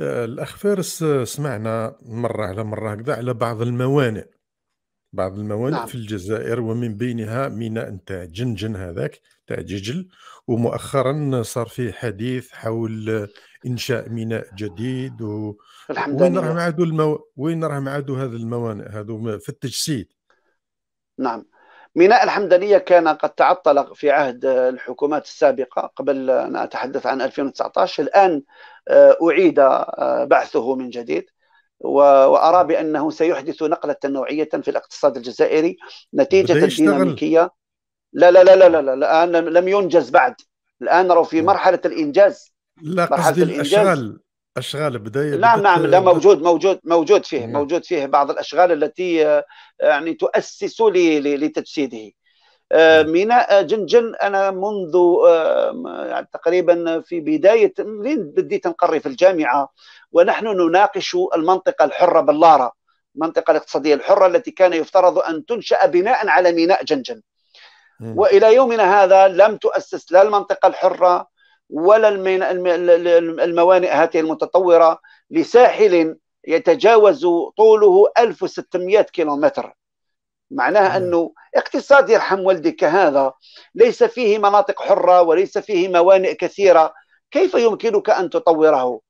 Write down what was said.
الاخ فارس سمعنا مره على مره هكذا على بعض الموانئ بعض الموانئ نعم. في الجزائر ومن بينها ميناء نتاع جنجن هذاك تاع ججل ومؤخرا صار فيه حديث حول انشاء ميناء جديد و... وين راهم عادوا المو... وين راهم عادوا هذه الموانئ هذو في التجسيد نعم ميناء الحمدانية كان قد تعطل في عهد الحكومات السابقة قبل أن أتحدث عن 2019 الآن آه، أعيد آه، بعثه من جديد وأرى بأنه سيحدث نقلة نوعية في الاقتصاد الجزائري نتيجة الديناميكية لا لا لا لا لا الآن لم ينجز بعد الآن نرى في مرحلة الإنجاز لا قصدي الإشغال اشغال بدايه نعم بدت... نعم لا موجود موجود موجود فيه مم. موجود فيه بعض الاشغال التي آه، يعني تؤسس لتجسيده آه، ميناء آه، جنجن انا منذ يعني تقريبا في بدايه لين بديت نقري في الجامعه ونحن نناقش المنطقه الحره باللاره المنطقه الاقتصاديه الحره التي كان يفترض ان تنشا بناء على ميناء جنجن والى يومنا هذا لم تؤسس لا المنطقه الحره ولا الموانئ هذه المتطورة لساحل يتجاوز طوله 1600 كيلومتر معناها نعم. أنه اقتصاد يرحم والدك هذا ليس فيه مناطق حرة وليس فيه موانئ كثيرة كيف يمكنك أن تطوره